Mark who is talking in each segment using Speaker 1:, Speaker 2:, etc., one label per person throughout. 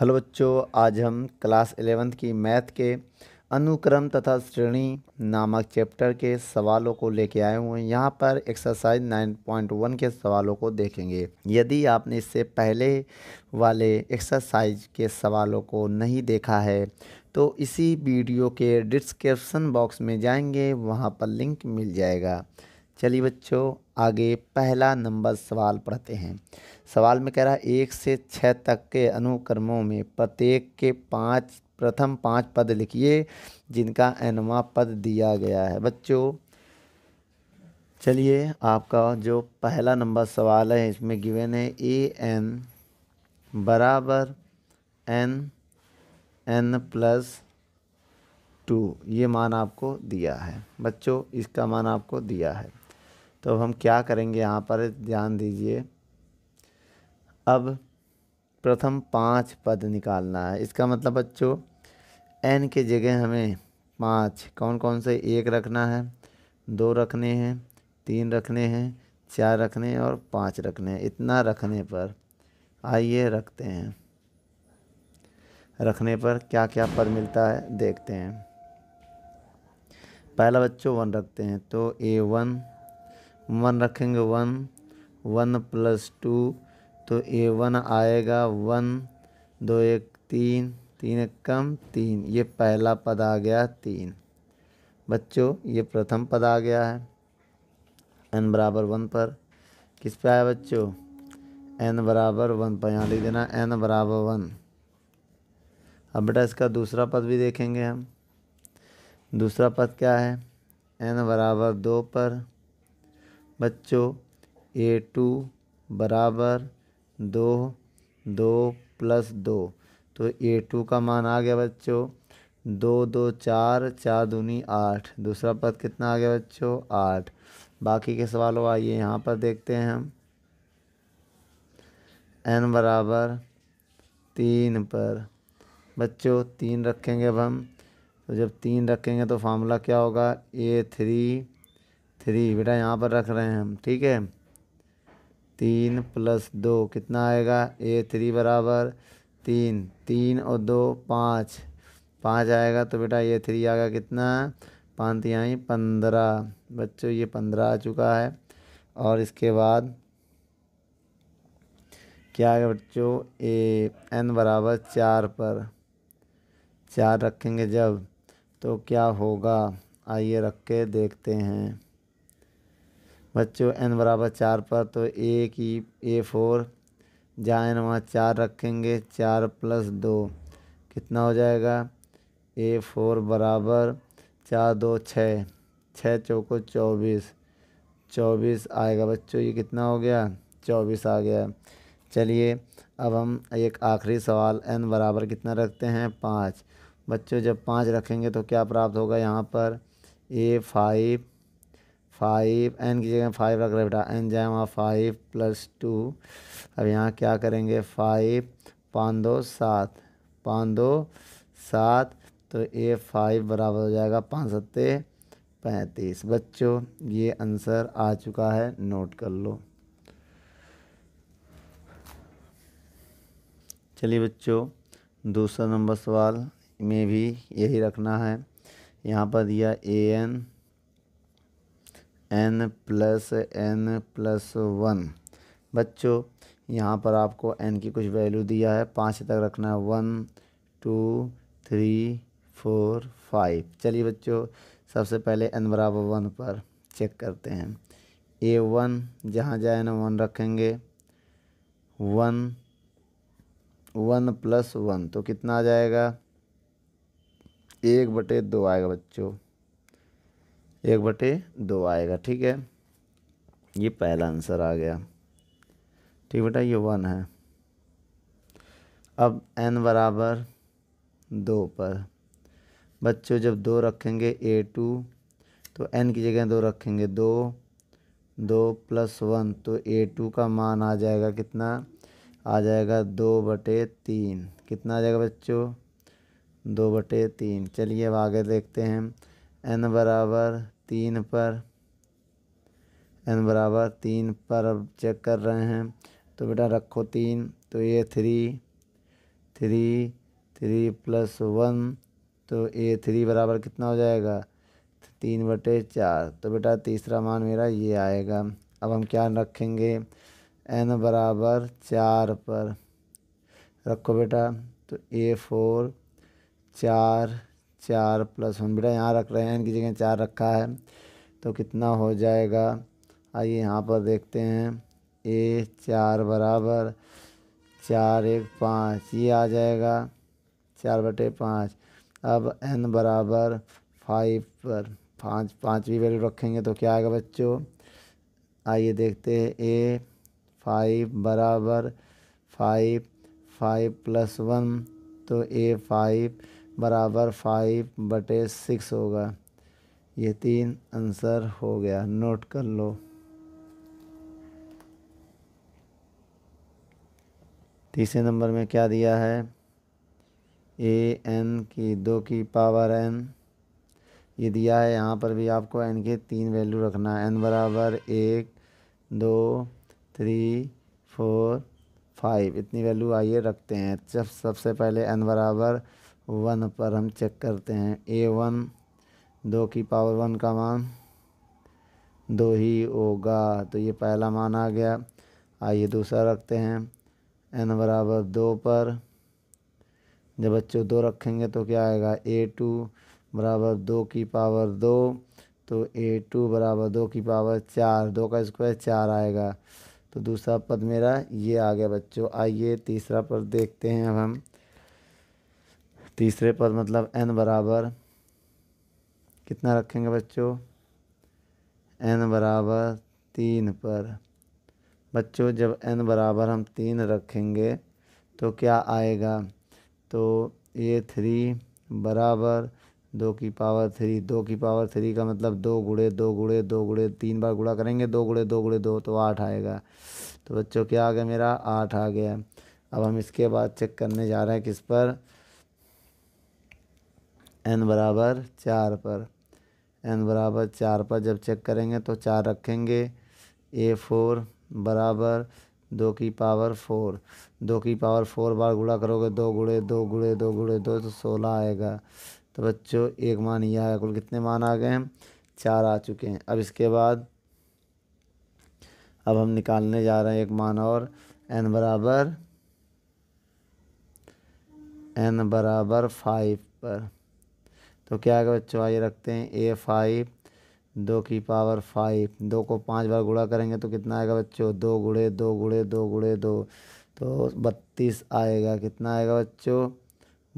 Speaker 1: hello बच्चों आज हम क्लास एलेवेंथ की मैथ के अनुक्रम तथा श्रेणी नामक चैप्टर के सवालों को लेके आए हुए हैं यहाँ पर एक्सरसाइज 9.1 के सवालों को देखेंगे यदि आपने इससे पहले वाले एक्सरसाइज के सवालों को नहीं देखा है तो इसी वीडियो के डिस्क्रिप्सन बॉक्स में जाएंगे वहाँ पर लिंक मिल जाएगा चलिए बच्चों आगे पहला नंबर सवाल पढ़ते हैं सवाल में कह रहा है एक से छः तक के अनुक्रमों में प्रत्येक के पांच प्रथम पांच पद लिखिए जिनका एनवा पद दिया गया है बच्चों चलिए आपका जो पहला नंबर सवाल है इसमें गिवन है ए एन बराबर एन एन प्लस टू ये मान आपको दिया है बच्चों इसका मान आपको दिया है तो हम क्या करेंगे यहाँ पर ध्यान दीजिए अब प्रथम पाँच पद निकालना है इसका मतलब बच्चों एन के जगह हमें पाँच कौन कौन से एक रखना है दो रखने हैं तीन रखने हैं चार रखने हैं और पाँच रखने हैं इतना रखने पर आइए रखते हैं रखने पर क्या क्या पद मिलता है देखते हैं पहला बच्चों वन रखते हैं तो ए वन वन रखेंगे वन वन प्लस टू तो ए वन आएगा वन दो एक तीन तीन एक कम तीन ये पहला पद आ गया तीन बच्चों ये प्रथम पद आ गया है एन बराबर वन पर किस पे आया बच्चों एन बराबर वन पर यहाँ लिख देना एन बराबर वन अब बेटा इसका दूसरा पद भी देखेंगे हम दूसरा पद क्या है एन बराबर दो पर बच्चों ए टू बराबर दो दो प्लस दो तो ए टू का मान आ गया बच्चों दो दो चार चार दूनी आठ दूसरा पद कितना आ गया बच्चों आठ बाकी के सवालों आइए यहाँ पर देखते हैं हम एन बराबर तीन पर बच्चों तीन रखेंगे अब हम तो जब तीन रखेंगे तो फार्मूला क्या होगा ए थ्री थ्री बेटा यहाँ पर रख रहे हैं हम ठीक है तीन प्लस दो कितना आएगा ए थ्री बराबर तीन तीन और दो पाँच पाँच आएगा तो बेटा ये थ्री आएगा कितना पाँच यहाँ पंद्रह बच्चों ये पंद्रह आ चुका है और इसके बाद क्या आएगा बच्चों ए एन बराबर चार पर चार रखेंगे जब तो क्या होगा आइए रख के देखते हैं बच्चों एन बराबर चार पर तो ए की ए फोर जहाँ एन वहाँ चार रखेंगे चार प्लस दो कितना हो जाएगा ए फोर बराबर चार दो छः छः चौको चौबीस चौबीस आएगा बच्चों ये कितना हो गया चौबीस आ गया चलिए अब हम एक आखिरी सवाल एन बराबर कितना रखते हैं पाँच बच्चों जब पाँच रखेंगे तो क्या प्राप्त होगा यहाँ पर ए फाइव फाइव एन की जगह फाइव रख रहे बेटा एन जाए वहाँ फाइव प्लस टू अब यहाँ क्या करेंगे फाइव पाँच दो सात पाँच दो सात तो ए फाइव बराबर हो जाएगा पाँच सत्ते पैंतीस बच्चों ये आंसर आ चुका है नोट कर लो चलिए बच्चों दूसरा नंबर सवाल में भी यही रखना है यहाँ पर दिया A N N plus N plus one बच्चों यहाँ पर आपको एन की कुछ वैल्यू दिया है पाँच तक रखना है one two three four five चलिए बच्चों सबसे पहले एन बराबर वन पर चेक करते हैं ए वन जहाँ जाए ना वन रखेंगे वन वन प्लस वन तो कितना आ जाएगा एक बटे दो आएगा बच्चों एक बटे दो आएगा ठीक है ये पहला आंसर आ गया ठीक बेटा ये वन है अब एन बराबर दो पर बच्चों जब दो रखेंगे ए टू तो एन की जगह दो रखेंगे दो दो प्लस वन तो ए टू का मान आ जाएगा कितना आ जाएगा दो बटे तीन कितना आ जाएगा बच्चों दो बटे तीन चलिए अब आगे देखते हैं एन बराबर तीन पर एन बराबर तीन पर अब चेक कर रहे हैं तो बेटा रखो तीन तो ए three three three plus one तो ए थ्री बराबर कितना हो जाएगा तीन बटे चार तो बेटा तीसरा मान मेरा ये आएगा अब हम क्या रखेंगे एन बराबर चार पर रखो बेटा तो ए फोर चार चार प्लस वन बेटा यहाँ रख रहे हैं इनकी जगह चार रखा है तो कितना हो जाएगा आइए यहाँ पर देखते हैं ए चार बराबर चार एक पाँच ये आ जाएगा चार बटे पाँच अब एन बराबर फाइव पर पाँच पाँच भी वैल्यू रखेंगे तो क्या आएगा बच्चों आइए देखते हैं ए फाइव बराबर फाइव फाइव प्लस वन तो ए फाइव बराबर फाइव बटे सिक्स होगा ये तीन आंसर हो गया नोट कर लो तीसरे नंबर में क्या दिया है ए एन की दो की पावर एन ये दिया है यहाँ पर भी आपको एन के तीन वैल्यू रखना है एन बराबर एक दो थ्री फोर फाइव इतनी वैल्यू आइए रखते हैं जब सबसे पहले एन बराबर वन पर हम चेक करते हैं ए वन दो की पावर वन का मान दो ही होगा तो ये पहला मान आ गया आइए दूसरा रखते हैं एन बराबर दो पर जब बच्चों दो रखेंगे तो क्या आएगा ए टू बराबर दो की पावर दो तो ए टू बराबर दो की पावर चार दो का स्क्वायर चार आएगा तो दूसरा पद मेरा ये आ गया बच्चों आइए तीसरा पद देखते हैं अब हम तीसरे पद मतलब एन बराबर कितना रखेंगे बच्चों एन बराबर तीन पर बच्चों जब एन बराबर हम तीन रखेंगे तो क्या आएगा तो ये थ्री बराबर दो की पावर थ्री दो की पावर थ्री का मतलब दो गुड़े दो गुड़े दो गुड़े तीन बार गुड़ा करेंगे दो गुड़े दो गुड़े दो तो आठ आएगा तो बच्चों क्या आ गया मेरा आठ आ गया अब हम इसके बाद चेक करने जा रहे हैं किस पर एन बराबर चार पर एन बराबर चार पर जब चेक करेंगे तो चार रखेंगे ए फोर बराबर दो की पावर फोर दो की पावर फोर बार गुड़ा करोगे दो गुड़े दो गुड़े दो गुड़े दो तो सोलह आएगा तो बच्चों एक मान ये आया कुल कितने मान आ गए हैं चार आ चुके हैं अब इसके बाद अब हम निकालने जा रहे हैं एक मान और एन बराबर एन बराबर फाइव पर तो क्या आएगा बच्चों आइए रखते हैं ए फाइव दो की पावर फाइव दो को पाँच बार गुड़ा करेंगे तो कितना आएगा बच्चों दो गुड़े दो गुड़े दो गुड़े दो तो बत्तीस आएगा कितना आएगा बच्चों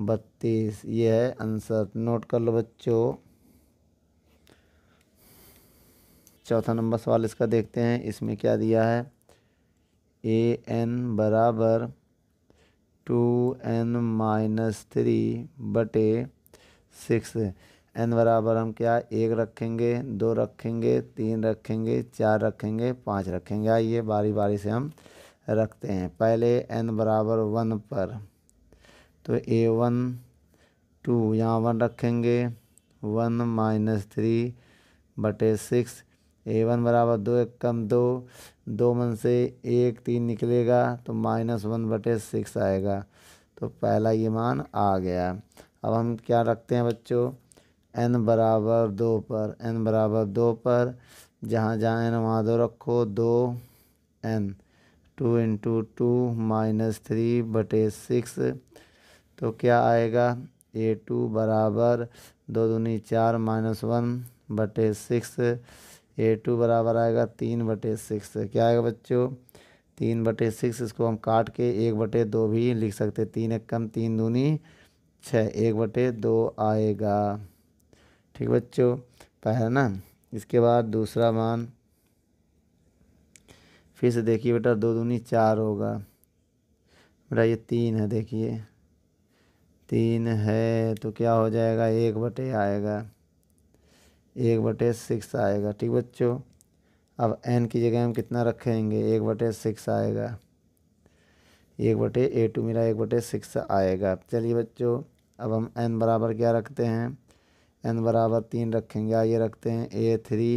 Speaker 1: बत्तीस ये है आंसर नोट कर लो बच्चों चौथा नंबर सवाल इसका देखते हैं इसमें क्या दिया है ए एन बराबर टू एन माइनस थ्री बटे सिक्स एन बराबर हम क्या एक रखेंगे दो रखेंगे तीन रखेंगे चार रखेंगे पाँच रखेंगे आइए बारी बारी से हम रखते हैं पहले एन बराबर वन पर तो ए वन टू यहाँ वन रखेंगे वन माइनस थ्री बटे सिक्स ए वन बराबर दो एक कम दो दो मन से एक तीन निकलेगा तो माइनस वन बटे सिक्स आएगा तो पहला ये मान आ गया अब हम क्या रखते हैं बच्चों एन बराबर दो पर एन बराबर दो पर जहाँ जहाँ एन वहाँ दो रखो दो N two into two minus three बटे सिक्स तो क्या आएगा ए टू बराबर दो दूनी चार माइनस वन बटे सिक्स ए टू बराबर आएगा तीन बटे सिक्स क्या आएगा बच्चों तीन बटे सिक्स इसको हम काट के एक बटे दो भी लिख सकते तीन एक कम तीन दूनी छः एक बटे दो आएगा ठीक बच्चों पहला ना इसके बाद दूसरा मान फिर से देखिए बेटा दो दूनी चार होगा बेटा ये तीन है देखिए तीन है तो क्या हो जाएगा एक बटे आएगा एक बटे सिक्स आएगा ठीक बच्चों अब एन की जगह हम कितना रखेंगे एक बटे सिक्स आएगा एक बटे ए टू मेरा एक बटे सिक्स आएगा चलिए बच्चों अब हम एन बराबर क्या रखते हैं एन बराबर तीन रखेंगे आइए रखते हैं A three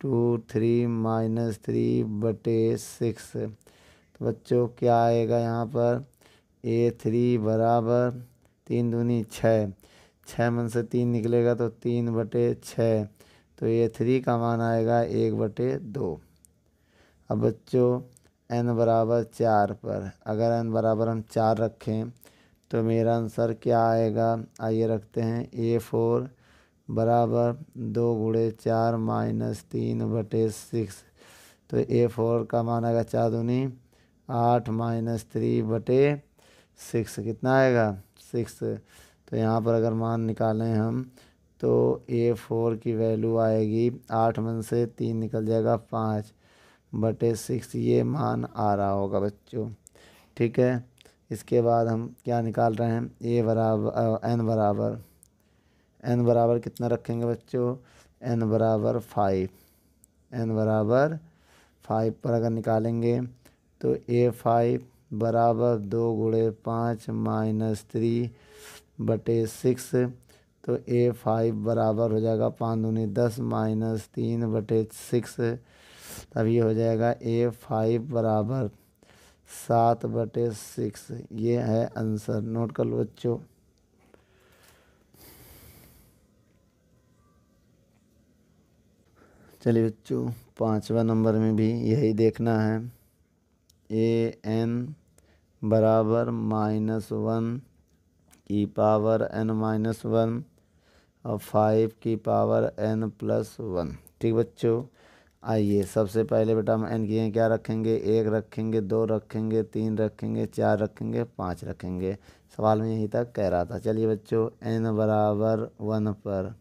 Speaker 1: two three minus three बटे सिक्स तो बच्चों क्या आएगा यहाँ पर ए थ्री बराबर तीन दूनी छः छः मन से तीन निकलेगा तो तीन बटे छः तो ए थ्री का मान आएगा एक बटे दो अब बच्चों एन बराबर चार पर अगर एन बराबर हम चार रखें तो मेरा आंसर क्या आएगा आइए रखते हैं ए फोर बराबर दो गुड़े चार माइनस तीन बटे सिक्स तो ए फोर का मान आएगा चार दूनी आठ माइनस थ्री बटे सिक्स कितना आएगा सिक्स तो यहाँ पर अगर मान निकालें हम तो ए फोर की वैल्यू आएगी आठ मन से तीन निकल जाएगा पाँच बटे सिक्स ये मान आ रहा होगा बच्चों ठीक है इसके बाद हम क्या निकाल रहे हैं ए बराबर एन बराबर एन बराबर कितना रखेंगे बच्चों एन बराबर फाइव एन बराबर फाइव पर अगर निकालेंगे तो ए फाइव बराबर दो गुड़े पाँच माइनस थ्री बटे सिक्स तो ए फाइव बराबर हो जाएगा पाँच दूनी दस माइनस तीन बटे सिक्स तब ये हो जाएगा ए फाइव बराबर सात बटे सिक्स ये है आंसर नोट कर लो बच्चों चलिए बच्चों पांचवा नंबर में भी यही देखना है ए एन बराबर माइनस वन की पावर एन माइनस वन और फाइव की पावर एन प्लस वन ठीक बच्चों आइए सबसे पहले बेटा हम एन की क्या रखेंगे एक रखेंगे दो रखेंगे तीन रखेंगे चार रखेंगे पाँच रखेंगे सवाल में यहीं तक कह रहा था चलिए बच्चों एन बराबर वन पर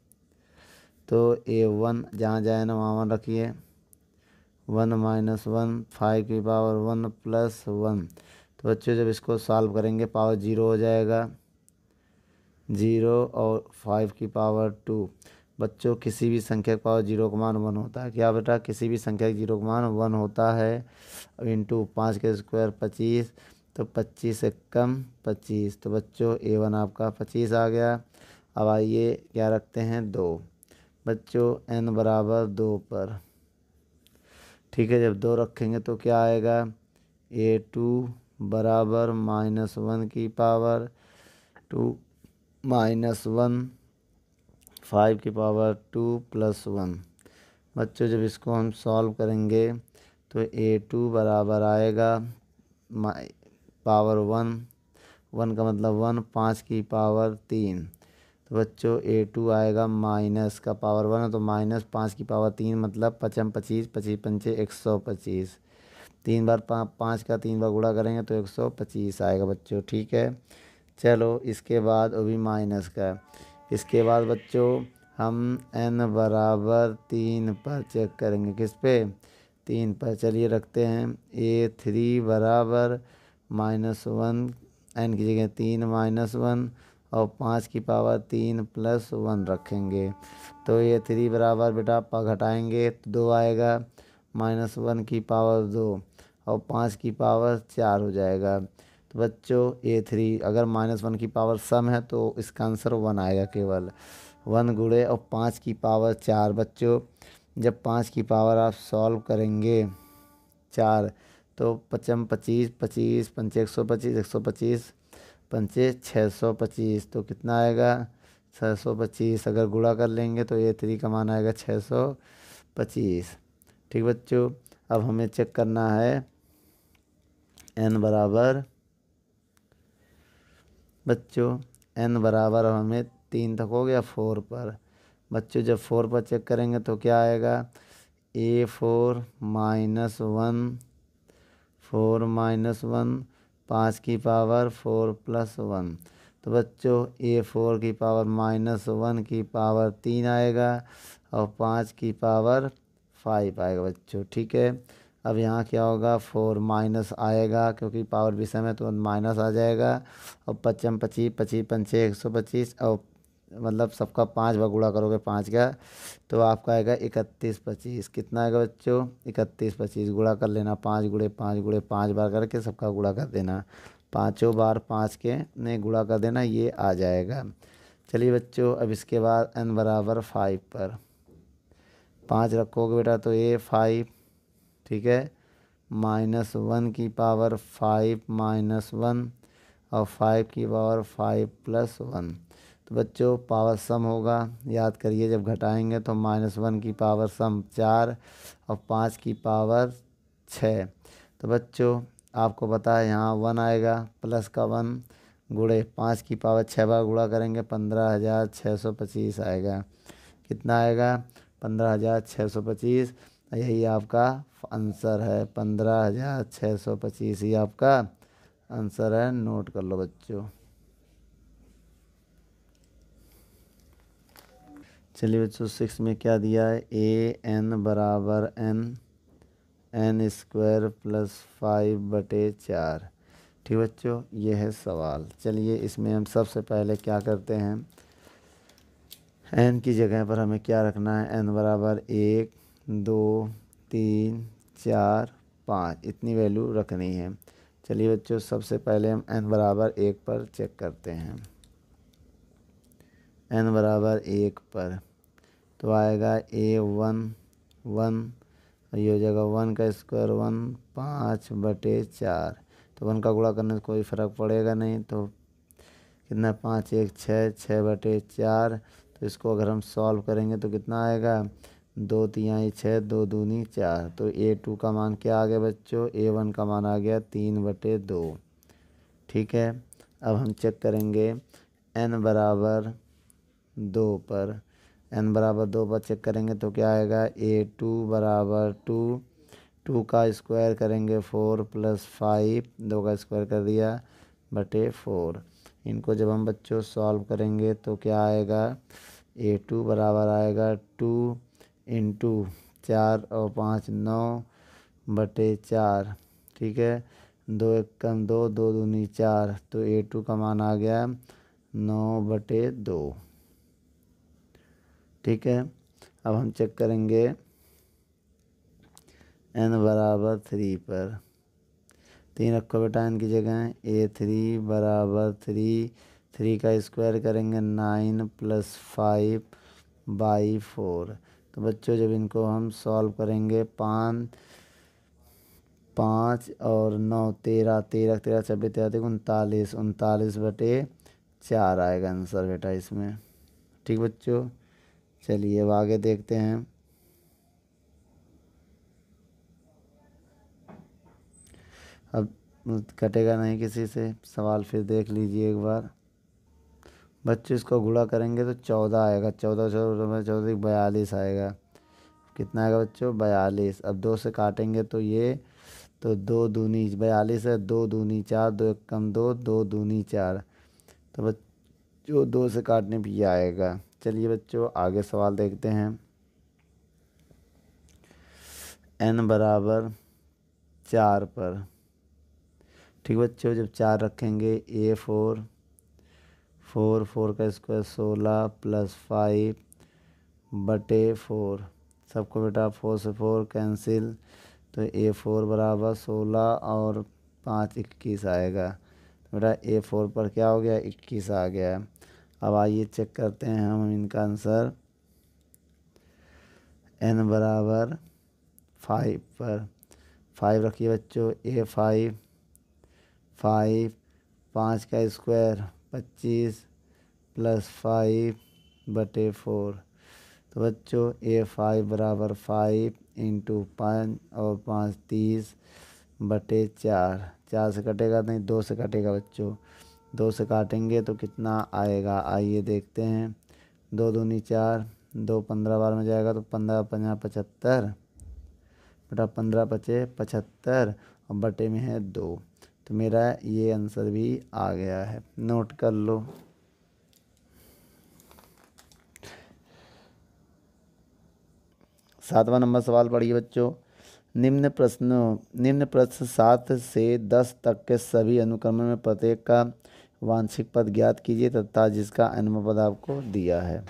Speaker 1: तो ए वन जहाँ जाए ना वहाँ वन रखिए वन माइनस वन फाइव की पावर वन प्लस वन तो बच्चों जब इसको सॉल्व करेंगे पावर जीरो हो जाएगा ज़ीरो और फाइव की पावर टू बच्चों किसी भी संख्या का पावर जीरो का मान वन होता है क्या बेटा किसी भी संख्या के जीरो का मान वन होता है इंटू पाँच के स्क्वायर पच्चीस तो पच्चीस से कम पच्चीस तो बच्चों ए वन आपका पच्चीस आ गया अब आइए क्या रखते हैं दो बच्चों एन बराबर दो पर ठीक है जब दो रखेंगे तो क्या आएगा ए टू बराबर माइनस वन की power two minus one five की पावर टू प्लस वन बच्चों जब इसको हम सॉल्व करेंगे तो ए टू बराबर आएगा पावर वन वन का मतलब वन पाँच की पावर तीन तो बच्चों ए टू आएगा माइनस का पावर वन है तो माइनस पाँच की पावर तीन मतलब पचम पच्चीस पच्चीस पंचे एक सौ पच्चीस तीन बार पाँच का तीन बार गुड़ा करेंगे तो एक सौ पच्चीस आएगा बच्चों ठीक है चलो इसके बाद वो भी माइनस का इसके बाद बच्चों हम एन बराबर तीन पर चेक करेंगे किस पे तीन पर चलिए रखते हैं ए थ्री बराबर माइनस वन एन की जगह तीन माइनस वन और पाँच की पावर तीन प्लस वन रखेंगे तो ये थ्री बराबर बेटा आप घटाएँगे तो दो आएगा माइनस वन की पावर दो और पाँच की पावर चार हो जाएगा तो बच्चों ए थ्री अगर माइनस वन की पावर सम है तो इसका आंसर वन आएगा केवल वन गुड़े और पाँच की पावर चार बच्चों जब पाँच की पावर आप सॉल्व करेंगे चार तो पचम पच्चीस पच्चीस पंचे एक सौ पच्चीस एक सौ पच्चीस पंचे छः सौ पच्चीस तो कितना आएगा छः सौ पच्चीस अगर गुड़ा कर लेंगे तो ए थ्री का मान आएगा छः सौ पच्चीस ठीक बच्चों अब हमें चेक करना है एन बराबर बच्चों एन बराबर हमें तीन तक हो गया फोर पर बच्चों जब फोर पर चेक करेंगे तो क्या आएगा A four minus one four minus one पाँच की पावर फोर प्लस वन तो बच्चों ए फोर की पावर माइनस वन की पावर तीन आएगा और पाँच की पावर फाइव आएगा बच्चों ठीक है अब यहाँ क्या होगा फोर माइनस आएगा क्योंकि पावर विषम है तो माइनस आ जाएगा और पचम पच्चीस पच्चीस पंचे एक सौ पच्चीस और मतलब सबका पाँच बार गुड़ा करोगे पाँच का तो आपका आएगा इकतीस पच्चीस कितना आएगा बच्चों इकतीस पच्चीस गुड़ा कर लेना पाँच गुड़े पाँच गुड़े पाँच बार करके सबका गुड़ा कर देना पाँचों बार पाँच के ने गुड़ा कर देना ये आ जाएगा चलिए बच्चों अब इसके बाद एन बराबर फाइव पर पाँच रखोगे बेटा तो ए फाइव ठीक है माइनस वन की पावर फाइव माइनस वन और फाइव की पावर फाइव प्लस वन तो बच्चों पावर सम होगा याद करिए जब घटाएंगे तो माइनस वन की पावर सम चार और पाँच की पावर छः तो बच्चों आपको पता है यहाँ वन आएगा प्लस का वन गुड़े पाँच की पावर छः बार गुड़ा करेंगे पंद्रह हज़ार छः सौ पच्चीस आएगा कितना आएगा पंद्रह हज़ार छः सौ पच्चीस तो यही आपका आंसर है पंद्रह हज़ार छः सौ पच्चीस ही आपका आंसर है नोट कर लो बच्चों चलिए बच्चों सिक्स में क्या दिया है ए एन बराबर N N square plus five बटे चार ठीक बच्चों ये है सवाल चलिए इसमें हम सबसे पहले क्या करते हैं एन की जगह पर हमें क्या रखना है एन बराबर एक दो तीन चार पाँच इतनी वैल्यू रखनी है चलिए बच्चों सबसे पहले हम एन बराबर एक पर चेक करते हैं एन बराबर एक पर तो आएगा ए वन वन ये हो जाएगा वन का स्क्वायर वन पाँच बटे चार तो वन का गुणा करने से कोई फ़र्क पड़ेगा नहीं तो कितना पाँच एक छः छः बटे चार तो इसको अगर हम सॉल्व करेंगे तो कितना आएगा दो तिहाई छः दो दूनी चार तो ए टू का मान क्या आ गया बच्चों ए वन का मान आ गया तीन बटे दो ठीक है अब हम चेक करेंगे एन बराबर दो पर एन बराबर दो पर चेक करेंगे तो क्या आएगा ए टू बराबर टू टू का स्क्वायर करेंगे फोर प्लस फाइव दो का स्क्वायर कर दिया बटे फोर इनको जब हम बच्चों सॉल्व करेंगे तो क्या आएगा ए टू बराबर आएगा टू इंटू चार और पाँच नौ बटे चार ठीक है दो एक कम दो दो दूनी चार तो ए टू का मान आ गया नौ बटे दो ठीक है अब हम चेक करेंगे एन बराबर थ्री पर तीन रखो बेटा एन की जगह ए थ्री बराबर थ्री थ्री का स्क्वायर करेंगे nine plus five by four तो बच्चों जब इनको हम सॉल्व करेंगे पाँच पाँच और नौ तेरह तेरह तेरह छब्बीस तेरह तेरह उनतालीस उनतालीस बटे चार आएगा आंसर बेटा इसमें ठीक बच्चों चलिए अब आगे देखते हैं अब कटेगा नहीं किसी से सवाल फिर देख लीजिए एक बार पच्चीस को गुड़ा करेंगे तो चौदह आएगा चौदह चौदह चौदह बयालीस आएगा कितना आएगा बच्चों बयालीस अब दो से काटेंगे तो ये तो दो दूनी बयालीस है दो दूनी चार दो एक कम दो दो दूनी चार तो बच्चों दो से काटने पर यह आएगा चलिए बच्चों आगे सवाल देखते हैं एन बराबर चार पर ठीक बच्चों जब चार रखेंगे ए फोर फोर फोर का स्क्वायर सोलह प्लस फाइव बटे फोर सबको बेटा फोर से फोर कैंसिल तो ए फोर बराबर सोलह और पाँच इक्कीस आएगा तो बेटा ए फोर पर क्या हो गया इक्कीस आ गया अब आइए चेक करते हैं हम इनका आंसर एन बराबर फाइव पर फाइव रखिए बच्चों ए फाइव फाइव पाँच का स्क्वायर पच्चीस प्लस फाइव बटे फोर तो बच्चों ए फाइव बराबर फाइव इंटू पाँच और पाँच तीस बटे चार चार से कटेगा नहीं दो से कटेगा बच्चों दो से काटेंगे तो कितना आएगा आइए देखते हैं दो दूनी चार दो पंद्रह बार में जाएगा तो पंद्रह पंद्रह पचहत्तर बटा पंद्रह पचे पचहत्तर और बटे में है दो तो मेरा ये आंसर भी आ गया है नोट कर लो सातवां नंबर सवाल पढ़िए बच्चों निम्न प्रश्नों निम्न प्रश्न सात से दस तक के सभी अनुक्रमों में प्रत्येक का वांछिक पद ज्ञात कीजिए तथा जिसका अनुपद आपको दिया है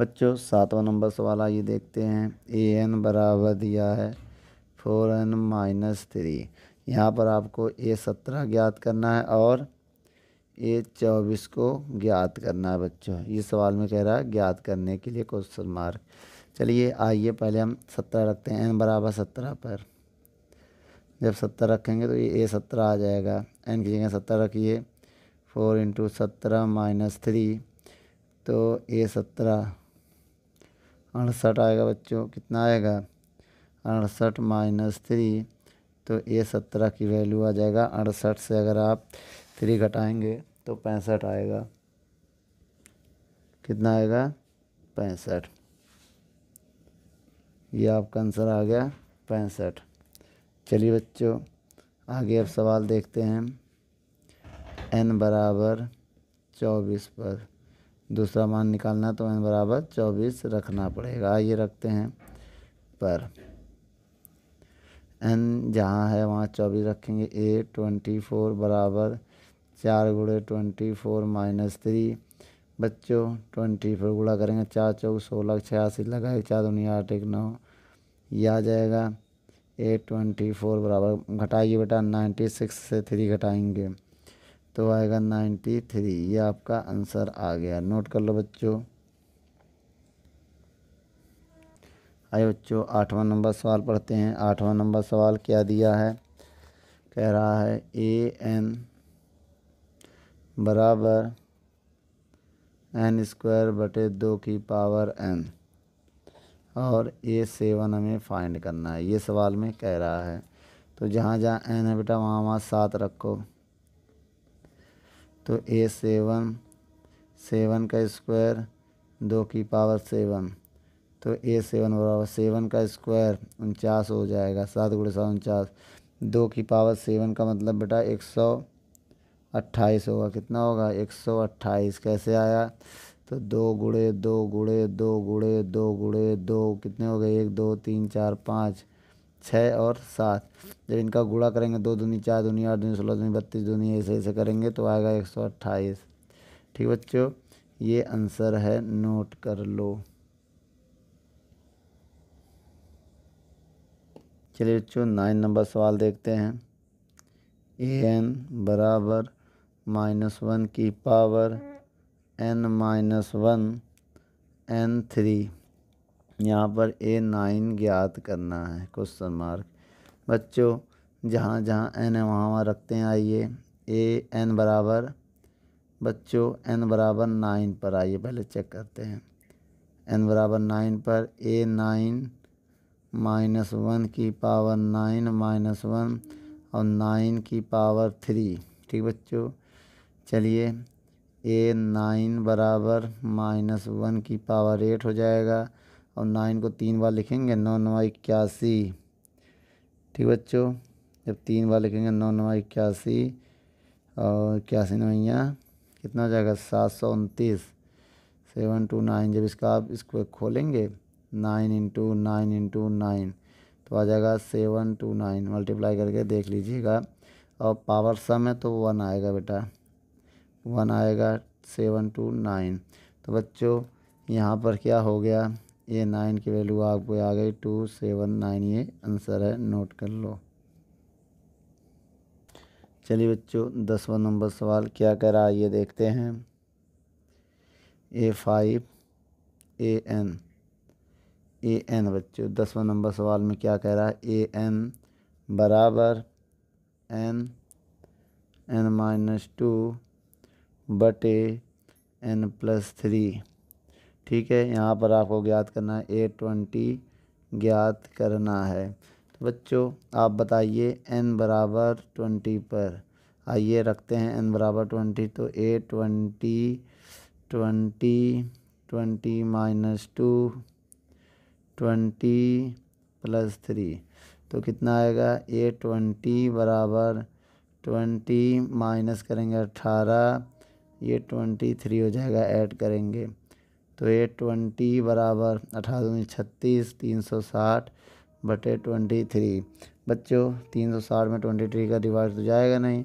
Speaker 1: बच्चों सातवां नंबर सवाल आइए देखते हैं ए एन बराबर दिया है फोर एन माइनस थ्री यहाँ पर आपको ए सत्रह ज्ञात करना है और ए चौबीस को ज्ञात करना है बच्चों ये सवाल में कह रहा है ज्ञात करने के लिए क्वेश्चन मार्क चलिए आइए पहले हम सत्रह रखते हैं एन बराबर सत्रह पर जब सत्तर रखेंगे तो ये ए सत्रह आ जाएगा एन की जगह सत्तर रखिए फोर इंटू सत्रह माइनस थ्री तो ए सत्रह अड़सठ आएगा बच्चों कितना आएगा अड़सठ माइनस थ्री तो ये सत्रह की वैल्यू आ जाएगा अड़सठ से अगर आप थ्री घटाएंगे तो पैंसठ आएगा कितना आएगा पैंसठ ये आपका आंसर आ गया पैंसठ चलिए बच्चों आगे अब सवाल देखते हैं एन बराबर चौबीस पर दूसरा मान निकालना तो एन बराबर चौबीस रखना पड़ेगा ये रखते हैं पर एन जहाँ है वहाँ चौबीस रखेंगे ए ट्वेंटी फोर बराबर चार गुड़े ट्वेंटी फोर माइनस थ्री बच्चों ट्वेंटी फोर गुड़ा करेंगे चार चौक सोलह छियासी लगाए चार दुनिया आठ एक नौ ये आ जाएगा ए ट्वेंटी फोर बराबर घटाइए बेटा नाइन्टी सिक्स से थ्री घटाएंगे तो आएगा नाइन्टी थ्री ये आपका आंसर आ गया नोट कर लो बच्चों आए बच्चों आठवां नंबर सवाल पढ़ते हैं आठवां नंबर सवाल क्या दिया है कह रहा है ए एन बराबर एन स्क्वायर बटे दो की पावर एन और ए सेवन हमें फाइंड करना है ये सवाल में कह रहा है तो जहाँ जहाँ एन है बेटा वहाँ वहाँ सात रखो तो ए सेवन सेवन का स्क्वायर दो की पावर सेवन तो ए सेवन बराबर सेवन का स्क्वायर उनचास हो जाएगा सात गुड़े सात उनचास दो की पावर सेवन का मतलब बेटा एक सौ अट्ठाईस होगा कितना होगा एक सौ अट्ठाईस कैसे आया तो दो गुड़े दो गुड़े दो गुड़े दो गुड़े दो कितने हो गए एक दो तीन चार पाँच छः और सात जब इनका गुड़ा करेंगे दो दूनी चार दूनी आठ दूनी सोलह दूनी बत्तीस दूनी ऐसे ऐसे करेंगे तो आएगा एक सौ अट्ठाईस ठीक बच्चों ये आंसर है नोट कर लो चलिए बच्चों नाइन नंबर सवाल देखते हैं ए एन बराबर माइनस वन की power N minus one N three यहाँ पर ए नाइन ज्ञात करना है क्वेश्चन मार्क बच्चों जहाँ जहाँ एन है वहाँ वहाँ रखते हैं आइए ए एन बराबर बच्चों एन बराबर नाइन पर आइए पहले चेक करते हैं एन बराबर नाइन पर ए नाइन माइनस वन की पावर नाइन माइनस वन और नाइन की पावर थ्री ठीक बच्चों चलिए ए नाइन बराबर माइनस वन की पावर एट हो जाएगा और नाइन को तीन बार लिखेंगे नौ नवा इक्यासी ठीक बच्चों जब तीन बार लिखेंगे नौ नवा इक्यासी और इक्यासी नवैया कितना हो जाएगा सात सौ उनतीस सेवन टू नाइन जब इसका आप इसको खोलेंगे nine into nine into nine तो आ जाएगा सेवन टू नाइन मल्टीप्लाई करके देख लीजिएगा और पावर सम है तो वन आएगा बेटा वन आएगा सेवन टू नाइन तो बच्चों यहाँ पर क्या हो गया ये नाइन की वैल्यू आपको आ गई टू सेवन नाइन ये आंसर है नोट कर लो चलिए बच्चों दसवा नंबर सवाल क्या कह रहा है ये देखते हैं A five A N A N बच्चों दसवा नंबर सवाल में क्या कह रहा है ए एन बराबर एन एन माइनस टू बटे एन प्लस थ्री ठीक है यहाँ पर आपको ज्ञात करना है ए ट्वेंटी ज्ञात करना है तो बच्चों आप बताइए एन बराबर ट्वेंटी पर आइए रखते हैं एन बराबर ट्वेंटी तो A twenty twenty twenty minus two twenty plus three तो कितना आएगा ए ट्वेंटी बराबर ट्वेंटी माइनस करेंगे अट्ठारह ये ट्वेंटी थ्री हो जाएगा ऐड करेंगे तो ए ट्वेंटी बराबर अठारह दूनी छत्तीस तीन सौ साठ बटे ट्वेंटी थ्री बच्चों तीन सौ साठ में ट्वेंटी थ्री का रिवाइज तो जाएगा नहीं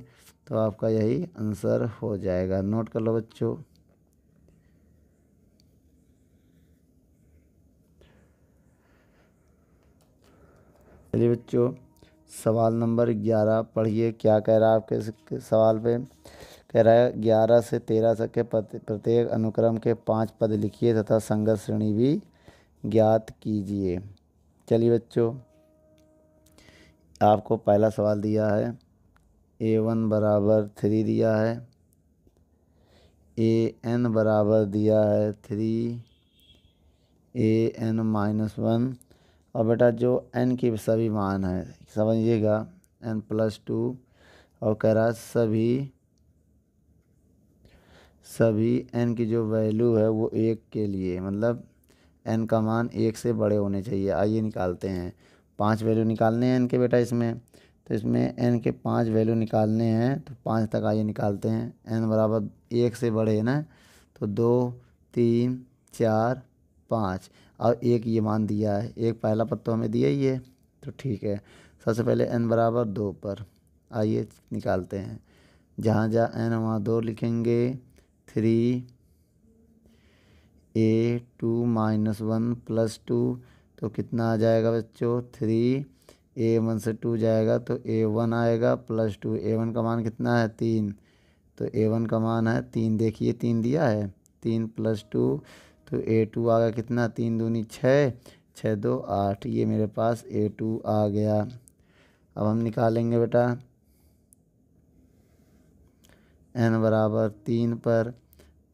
Speaker 1: तो आपका यही आंसर हो जाएगा नोट कर लो बच्चों चलिए बच्चों सवाल नंबर ग्यारह पढ़िए क्या कह रहा है आपके सवाल पे है ग्यारह से तेरह तक के प्रत्येक अनुक्रम के पांच पद लिखिए तथा संगत श्रेणी भी ज्ञात कीजिए चलिए बच्चों आपको पहला सवाल दिया है ए वन बराबर थ्री दिया है ए एन बराबर दिया है three A N minus one और बेटा जो एन की सभी मान है समझिएगा एन प्लस टू और कह रहा सभी सभी एन की जो वैल्यू है वो एक के लिए मतलब एन का मान एक से बड़े होने चाहिए आइए निकालते हैं पांच वैल्यू निकालने हैं एन के बेटा इसमें तो इसमें एन के पांच वैल्यू निकालने हैं तो पाँच तक आइए निकालते हैं एन बराबर एक से बड़े है ना तो दो तीन चार पाँच और एक ये मान दिया है एक पहला पद तो हमें दिया ही है तो ठीक है सबसे पहले एन बराबर दो पर आइए निकालते हैं जहाँ जहाँ एन वहाँ दो लिखेंगे थ्री ए two minus one plus two तो कितना आ जाएगा बच्चों थ्री ए वन से टू जाएगा तो ए वन आएगा प्लस टू ए वन का मान कितना है तीन तो ए वन का मान है तीन देखिए तीन दिया है तीन प्लस टू तो ए टू आ गया कितना तीन दूनी छः छः दो आठ ये मेरे पास ए टू आ गया अब हम निकालेंगे बेटा एन बराबर तीन पर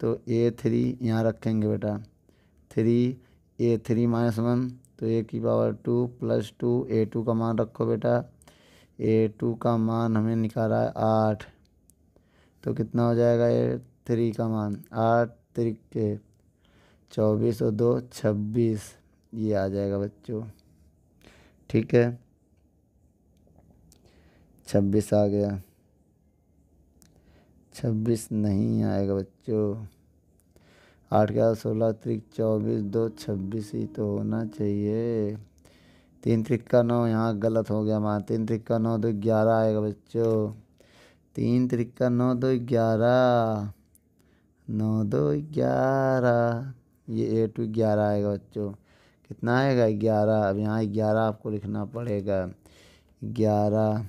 Speaker 1: तो ए थ्री यहाँ रखेंगे बेटा थ्री ए थ्री माइनस वन तो ए की पावर टू प्लस टू ए टू का मान रखो बेटा ए टू का मान हमें निकाला है आठ तो कितना हो जाएगा ए थ्री का मान आठ थ्री के चौबीस और दो छब्बीस ये आ जाएगा बच्चों ठीक है छब्बीस आ गया छब्बीस नहीं आएगा बच्चों आठ ग्यारह सोलह त्रिक चौबीस दो छब्बीस ही तो होना चाहिए तीन त्रिक का नौ यहाँ गलत हो गया हमारा तीन त्रिक का नौ दो तो ग्यारह आएगा बच्चों तीन त्रिक का नौ दो तो ग्यारह नौ दो तो ग्यारह ये ए टू ग्यारह आएगा बच्चों कितना आएगा ग्यारह अब यहाँ ग्यारह आपको लिखना पड़ेगा ग्यारह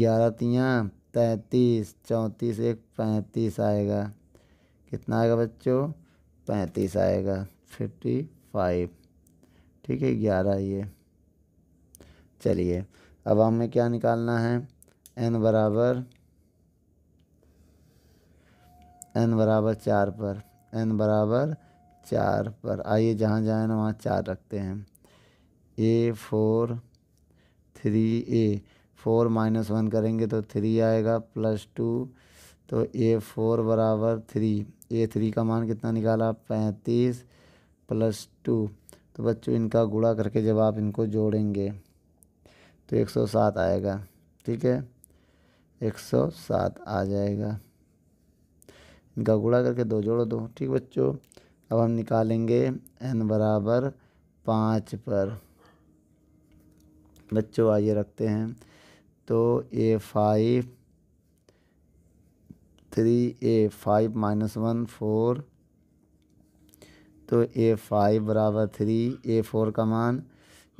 Speaker 1: ग्यारह तियाँ तैंतीस चौंतीस एक पैंतीस आएगा कितना आएगा बच्चों पैंतीस आएगा फिफ्टी फाइव ठीक है ग्यारह ये चलिए अब हमें क्या निकालना है एन बराबर एन बराबर चार पर एन बराबर चार पर आइए जहाँ जाए ना वहाँ चार रखते हैं ए फोर थ्री ए फोर माइनस वन करेंगे तो थ्री आएगा प्लस टू तो ए फोर बराबर थ्री ए थ्री का मान कितना निकाला पैंतीस प्लस टू तो बच्चों इनका गुड़ा करके जब आप इनको जोड़ेंगे तो एक सौ सात आएगा ठीक है एक सौ सात आ जाएगा इनका गुड़ा करके दो जोड़ो दो ठीक बच्चों अब हम निकालेंगे एन बराबर पाँच पर बच्चों आइए रखते हैं तो ए five three a five minus one four तो ए फाइव बराबर थ्री ए फोर का मान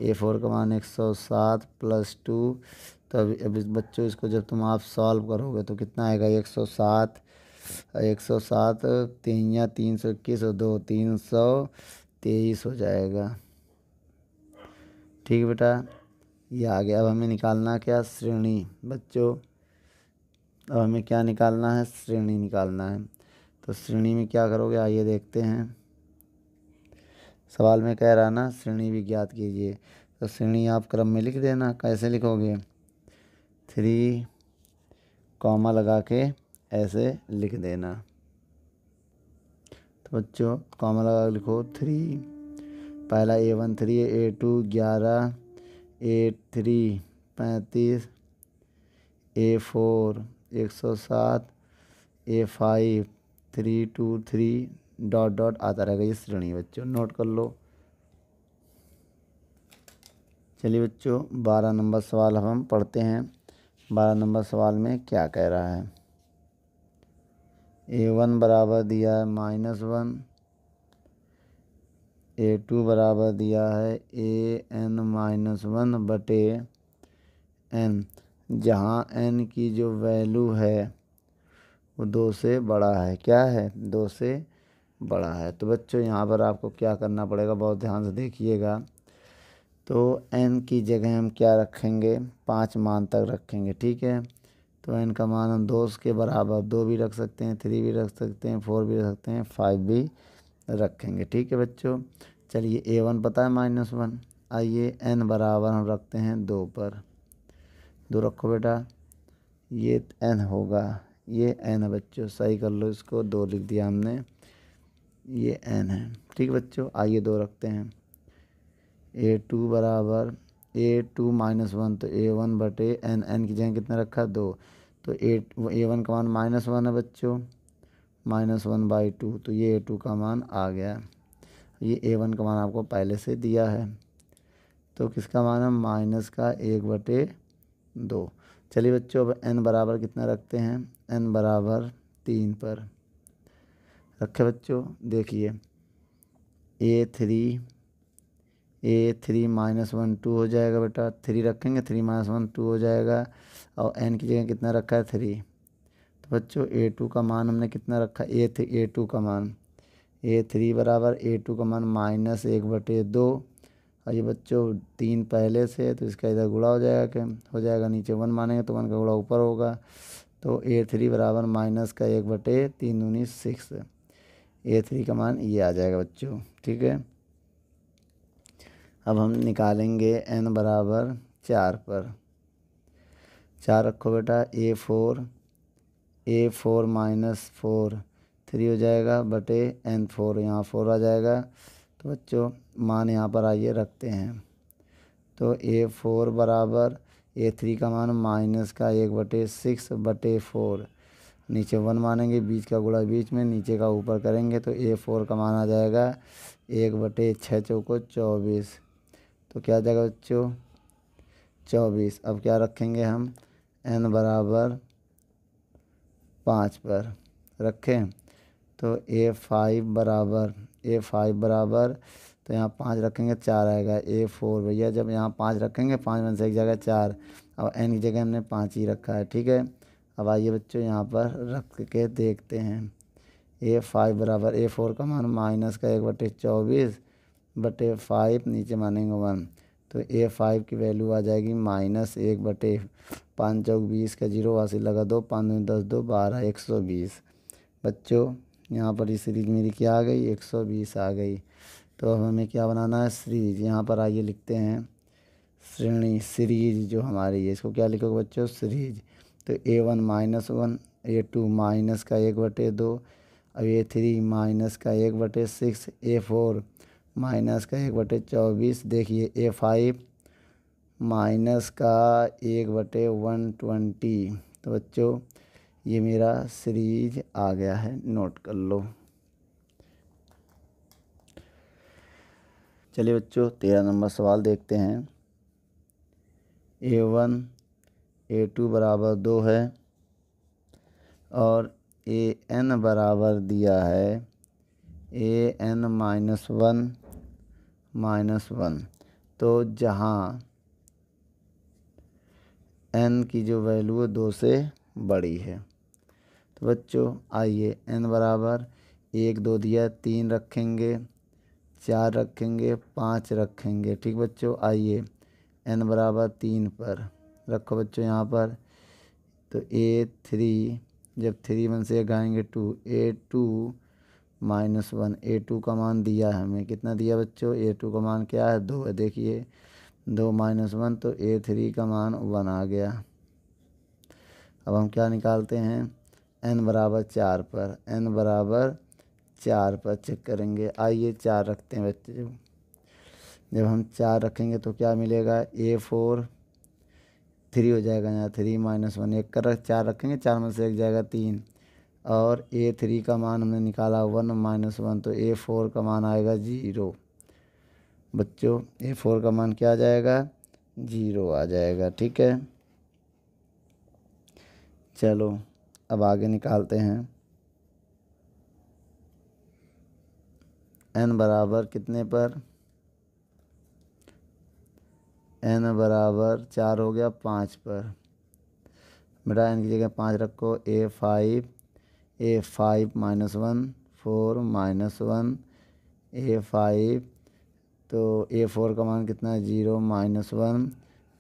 Speaker 1: ए फोर का मान एक सौ सात प्लस टू तो अभी अब इस बच्चों इसको जब तुम आप सॉल्व करोगे तो कितना आएगा एक सौ सात एक सौ सात तीन या तीन सौ इक्कीस और दो तीन सौ तेईस हो जाएगा ठीक बेटा ये आ गया अब हमें निकालना क्या श्रेणी बच्चों अब हमें क्या निकालना है श्रेणी निकालना है तो श्रेणी में क्या करोगे आइए देखते हैं सवाल में कह रहा ना श्रेणी भी ज्ञात कीजिए तो श्रेणी आप क्रम में लिख देना कैसे लिखोगे थ्री कॉमा लगा के ऐसे लिख देना तो बच्चों कॉमा लगा लिखो थ्री पहला a one three A two ग्यारह ए थ्री पैंतीस ए फोर एक सौ सात a five three two three dot dot आता रहेगा ये श्रेणी बच्चों नोट कर लो चलिए बच्चों बारह नंबर सवाल हम पढ़ते हैं बारह नंबर सवाल में क्या कह रहा है ए वन बराबर दिया है माइनस वन ए टू बराबर दिया है ए एन माइनस वन बटे एन जहाँ एन की जो वैल्यू है वो दो से बड़ा है क्या है दो से बड़ा है तो बच्चों यहाँ पर आपको क्या करना पड़ेगा बहुत ध्यान से देखिएगा तो एन की जगह हम क्या रखेंगे पाँच मान तक रखेंगे ठीक है तो एन का मान हम दो के बराबर दो भी रख सकते हैं थ्री भी रख सकते हैं फोर भी रख सकते हैं फाइव भी रखेंगे ठीक है बच्चों चलिए ए वन पता है माइनस वन आइए एन बराबर हम रखते हैं दो पर दो रखो बेटा ये एन होगा ये एन है बच्चों सही कर लो इसको दो लिख दिया हमने ये एन है ठीक है बच्चों आइए दो रखते हैं ए टू बराबर ए टू माइनस वन तो ए वन बटे एन एन की जगह कितना रखा दो तो ए ए वन का मान माइनस वन है बच्चों माइनस वन बाई टू तो ये ए टू का मान आ गया ये ए वन का मान आपको पहले से दिया है तो किसका मान है माइनस का एक बटे दो चलिए बच्चों अब एन बराबर कितना रखते हैं एन बराबर तीन पर रखे बच्चों देखिए a three A three minus one two हो जाएगा बेटा थ्री रखेंगे थ्री माइनस वन टू हो जाएगा और एन की जगह कितना रखा है थ्री बच्चों ए टू का मान हमने कितना रखा ए थ्री ए टू का मान ए थ्री बराबर ए टू का मान माइनस एक बटे दो और ये बच्चों तीन पहले से तो इसका इधर गुड़ा हो जाएगा क्या हो जाएगा नीचे वन मानेंगे तो वन का गुड़ा ऊपर होगा तो ए थ्री बराबर माइनस का एक बटे तीन उन्नीस सिक्स ए थ्री का मान ये आ जाएगा बच्चों ठीक है अब हम निकालेंगे एन बराबर चार पर चार रखो बेटा a four a four minus four three हो जाएगा बटे एन फोर यहाँ फोर आ जाएगा तो बच्चों मान यहाँ पर आइए रखते हैं तो ए फोर बराबर ए थ्री का मान माइनस का एक बटे सिक्स बटे फोर नीचे वन मानेंगे बीच का गुड़ा बीच में नीचे का ऊपर करेंगे तो ए फोर का मान आ जाएगा एक बटे छः चौको चौबीस तो क्या आ जाएगा बच्चों चौबीस अब क्या रखेंगे हम एन बराबर पाँच पर रखें तो ए फाइव बराबर ए फाइव बराबर तो यहाँ पाँच रखेंगे चार आएगा ए फोर भैया जब यहाँ पाँच रखेंगे पाँच में से एक जगह चार अब एन की जगह हमने पाँच ही रखा है ठीक है अब आइए बच्चों यहाँ पर रख के देखते हैं ए फाइव बराबर ए फोर का मान माइनस का एक बटे चौबीस बटे फाइव नीचे मानेंगे वन तो ए फाइव की वैल्यू आ जाएगी माइनस एक बटे पाँच चौक बीस का जीरो वासी लगा दो पाँच दस दो बारह एक सौ बीस बच्चों यहाँ पर इस सीरीज मेरी क्या आ गई एक सौ बीस आ गई तो अब हमें क्या बनाना है सीरीज यहाँ पर आइए लिखते हैं श्रेणी सीरीज जो हमारी है इसको क्या लिखोगे बच्चों सीरीज तो ए one minus one a two minus का एक बटे दो अब ए थ्री माइनस का एक बटे सिक्स ए फोर माइनस का एक बटे चौबीस देखिए ए फाइव माइनस का एक बटे वन ट्वेंटी तो बच्चों ये मेरा सीरीज आ गया है नोट कर लो चलिए बच्चों तेरह नंबर सवाल देखते हैं ए वन ए टू बराबर दो है और ए एन बराबर दिया है A N minus one minus one तो जहाँ एन की जो वैल्यू है दो से बड़ी है तो बच्चों आइए एन बराबर एक दो दिया तीन रखेंगे चार रखेंगे पाँच रखेंगे ठीक बच्चों आइए एन बराबर तीन पर रखो बच्चों यहाँ पर तो ए थ्री जब थ्री वन से गाएंगे two A two minus one a two का मान दिया है हमें कितना दिया बच्चों ए टू का मान क्या है दो है देखिए दो माइनस वन तो ए थ्री का मान वन आ गया अब हम क्या निकालते हैं एन बराबर चार पर एन बराबर चार पर चेक करेंगे आइए चार रखते हैं बच्चे जब हम चार रखेंगे तो क्या मिलेगा ए फोर थ्री हो जाएगा यहाँ थ्री माइनस वन एक कर चार रखेंगे चार में से एक जाएगा तीन और ए थ्री का मान हमने निकाला वन माइनस वन तो ए फोर का मान आएगा जीरो बच्चों ए फोर का मान क्या आ जाएगा जीरो आ जाएगा ठीक है चलो अब आगे निकालते हैं एन बराबर कितने पर एन बराबर चार हो गया पाँच पर बेटा एन की जगह पाँच रखो a five a five minus one four minus one a five तो ए फोर का मान कितना है ज़ीरो माइनस वन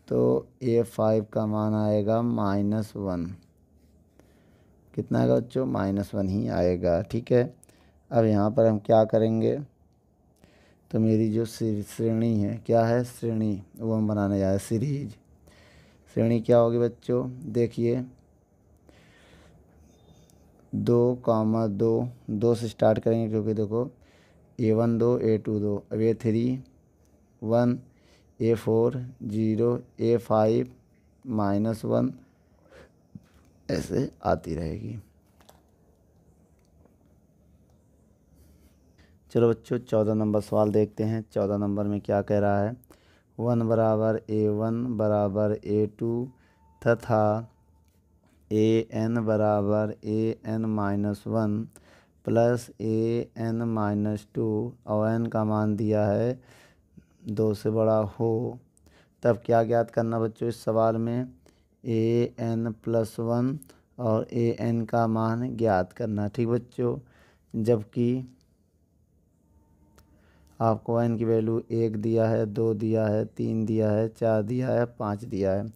Speaker 1: तो ए फाइव का मान आएगा माइनस वन कितना आएगा बच्चों माइनस वन ही आएगा ठीक है अब यहाँ पर हम क्या करेंगे तो मेरी जो श्रेणी है क्या है श्रेणी वो हम बनाने जा रहे सीरीज श्रेणी क्या होगी बच्चों देखिए दो कामा दो दो से स्टार्ट करेंगे क्योंकि देखो ए वन दो ए टू दो अब a three one a four zero a five minus one ऐसे आती रहेगी चलो बच्चों चौदह नंबर सवाल देखते हैं चौदह नंबर में क्या कह रहा है वन बराबर ए वन बराबर ए टू तथा ए एन बराबर a N minus one plus a N minus two और एन का मान दिया है दो से बड़ा हो तब क्या ज्ञात करना बच्चों इस सवाल में ए एन प्लस वन और ए एन का मान ज्ञात करना ठीक बच्चों जबकि आपको एन की वैल्यू एक दिया है दो दिया है तीन दिया है चार दिया है पाँच दिया है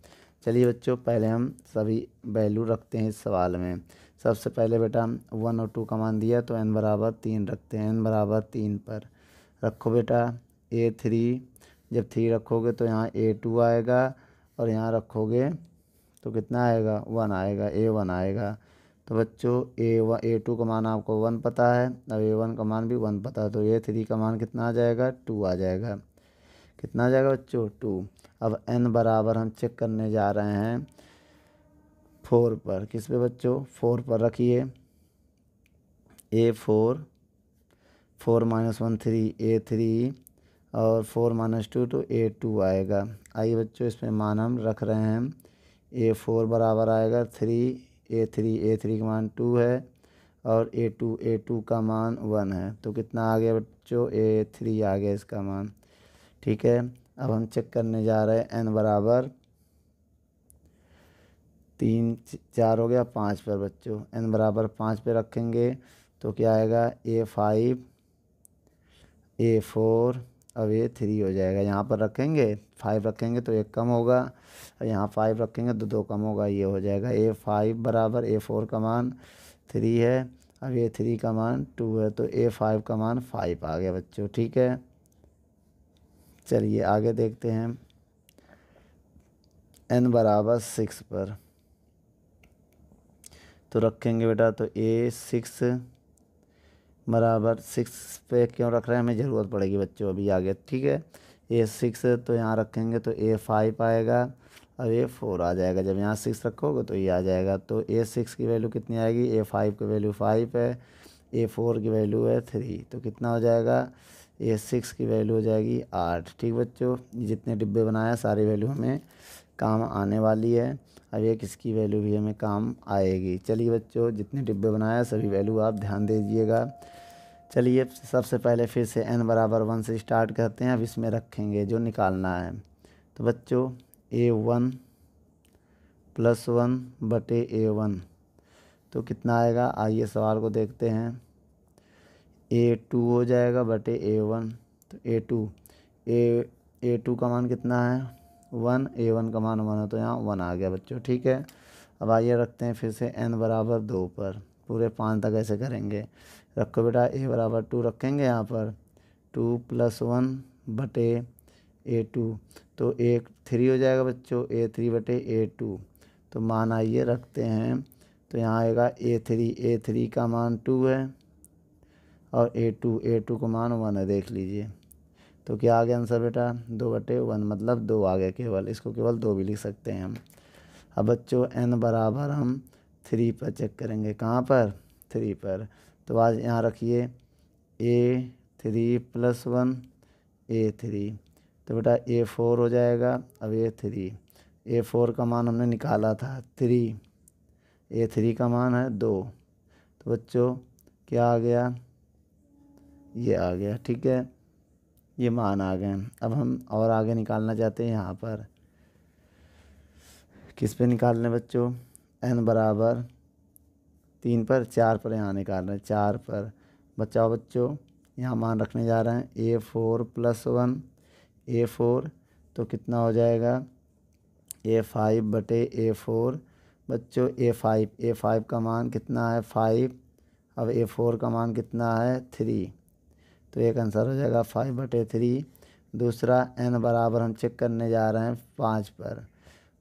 Speaker 1: चलिए बच्चों पहले हम सभी वैल्यू रखते हैं इस सवाल में सबसे पहले बेटा वन और टू का मान दिया तो एन बराबर तीन रखते हैं एन बराबर तीन पर रखो बेटा ए थ्री जब थ्री रखोगे तो यहाँ ए टू आएगा और यहाँ रखोगे तो कितना आएगा वन आएगा ए वन आएगा तो बच्चों ए वन ए टू का मान आपको वन पता है अब ए वन का मान भी वन पता है तो ए थ्री का मान कितना आ जाएगा टू आ जाएगा कितना आ जाएगा बच्चों टू अब एन बराबर हम चेक करने जा रहे हैं फोर पर किस पे बच्चों फोर पर रखिए a four four minus one three A three और फोर माइनस टू टू ए टू आएगा आइए बच्चों इसमें मान हम रख रहे हैं ए फोर बराबर आएगा थ्री ए थ्री ए थ्री का मान टू है और ए टू ए टू का मान वन है तो कितना आ गया बच्चों ए थ्री आ गया इसका मान ठीक है अब हम चेक करने जा रहे हैं एन बराबर तीन चार हो गया पाँच पर बच्चों एन बराबर पाँच पे रखेंगे तो क्या आएगा ए फाइव ए फोर अब ए थ्री हो जाएगा यहाँ पर रखेंगे फाइव रखेंगे तो एक कम होगा और यहाँ फाइव रखेंगे तो दो कम होगा ये हो जाएगा ए फाइव बराबर ए फोर का मान थ्री है अब ए थ्री का मान टू है तो ए फाइव का मान फाइव आ गया बच्चों ठीक है चलिए आगे देखते हैं एन बराबर सिक्स पर तो रखेंगे बेटा तो ए सिक्स बराबर सिक्स पे क्यों रख रहे हैं हमें ज़रूरत पड़ेगी बच्चों अभी आगे ठीक है ए सिक्स तो यहाँ रखेंगे तो ए फाइव आएगा अब ए फोर आ जाएगा जब यहाँ सिक्स रखोगे तो ये आ जाएगा तो ए सिक्स की वैल्यू कितनी आएगी ए फाइव की वैल्यू फाइव है ए फोर की वैल्यू है थ्री तो कितना हो जाएगा ये सिक्स की वैल्यू हो जाएगी आठ ठीक बच्चों जितने डिब्बे बनाया सारी वैल्यू हमें काम आने वाली है अब एक इसकी वैल्यू भी हमें काम आएगी चलिए बच्चों जितने डिब्बे बनाया सभी वैल्यू आप ध्यान दीजिएगा चलिए सबसे पहले फिर से एन बराबर वन से स्टार्ट करते हैं अब इसमें रखेंगे जो निकालना है तो बच्चों ए वन प्लस वन बटे ए वन तो कितना आएगा आइए सवाल को देखते हैं ए टू हो जाएगा बटे ए वन तो ए टू ए ए टू का मान कितना है वन ए वन का मान वन है तो यहाँ वन आ गया बच्चों ठीक है अब आइए रखते हैं फिर से एन बराबर दो पर पूरे पाँच तक ऐसे करेंगे रखो बेटा ए बराबर टू रखेंगे यहाँ पर टू प्लस वन बटे ए टू तो ए थ्री हो जाएगा बच्चों ए थ्री बटे ए टू तो मान आइए रखते हैं तो यहाँ आएगा ए थ्री ए थ्री का मान टू है और ए टू ए टू को मान वन है देख लीजिए तो क्या आ गया आंसर बेटा दो बटे वन मतलब दो आ गया केवल इसको केवल दो भी लिख सकते हैं हम अब बच्चों एन बराबर हम थ्री पर चेक करेंगे कहाँ पर थ्री पर तो आज यहाँ रखिए a three plus one a three तो बेटा ए फोर हो जाएगा अब ए थ्री ए फोर का मान हमने निकाला था थ्री ए थ्री का मान है दो तो बच्चों क्या आ गया ये आ गया ठीक है ये मान आ गए अब हम और आगे निकालना चाहते हैं यहाँ पर किस पे लें बच्चों एन बराबर तीन पर चार पर यहाँ निकाल रहे हैं चार पर बचाओ बच्चों यहाँ मान रखने जा रहे हैं ए four plus one a four तो कितना हो जाएगा ए फाइव बटे ए फोर बच्चों ए फाइव ए फाइव का मान कितना है फाइव अब ए फोर का मान कितना है थ्री तो एक आंसर हो जाएगा फाइव बटे थ्री दूसरा एन बराबर हम चेक करने जा रहे हैं पाँच पर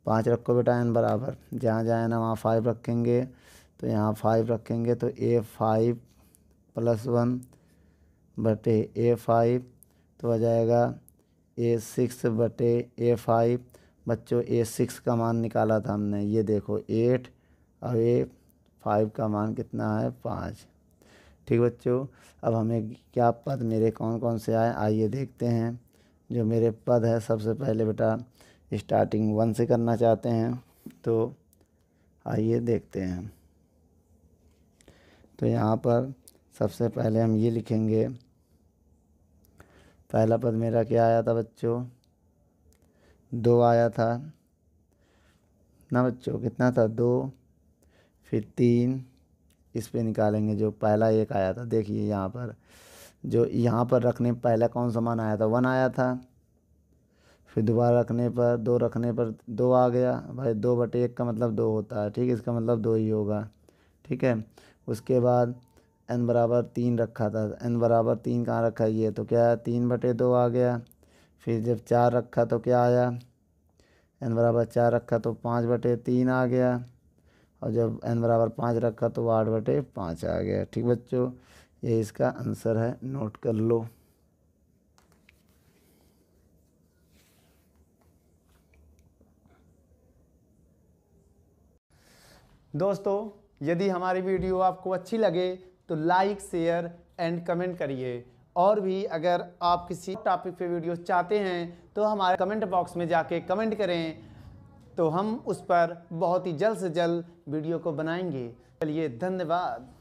Speaker 1: पाँच रखो बेटा एन बराबर जहाँ जहाँ ना वहाँ फाइव रखेंगे तो यहाँ फाइव रखेंगे तो ए फाइव प्लस वन बटे ए फाइव तो आ जाएगा ए सिक्स बटे ए फाइव बच्चों ए सिक्स का मान निकाला था हमने ये देखो एट और ए फाइव का मान कितना है पाँच ठीक बच्चों अब हमें क्या पद मेरे कौन कौन से आए आइए देखते हैं जो मेरे पद है सबसे पहले बेटा स्टार्टिंग वन से करना चाहते हैं तो आइए देखते हैं तो यहाँ पर सबसे पहले हम ये लिखेंगे पहला पद मेरा क्या आया था बच्चों दो आया था ना बच्चों कितना था दो फिर तीन इस पे निकालेंगे जो पहला एक आया था देखिए यहाँ पर जो यहाँ पर रखने पहला कौन सा मान आया था वन आया था फिर दोबारा रखने पर दो रखने पर दो आ गया भाई दो बटे एक का मतलब दो होता है ठीक है इसका मतलब दो ही होगा ठीक है उसके बाद एन बराबर तीन रखा था एन बराबर तीन कहाँ रखा ये तो क्या तीन बटे दो आ गया फिर जब चार रखा तो क्या आया एन बराबर चार रखा तो पाँच बटे तीन आ गया और जब एन बराबर पाँच रखा तो आठ बटे पाँच आ गया ठीक बच्चों ये इसका आंसर है नोट कर लो दोस्तों यदि हमारी वीडियो आपको अच्छी लगे तो लाइक शेयर एंड कमेंट करिए और भी अगर आप किसी टॉपिक पे वीडियो चाहते हैं तो हमारे कमेंट बॉक्स में जाके कमेंट करें तो हम उस पर बहुत ही जल्द से जल्द वीडियो को बनाएंगे चलिए धन्यवाद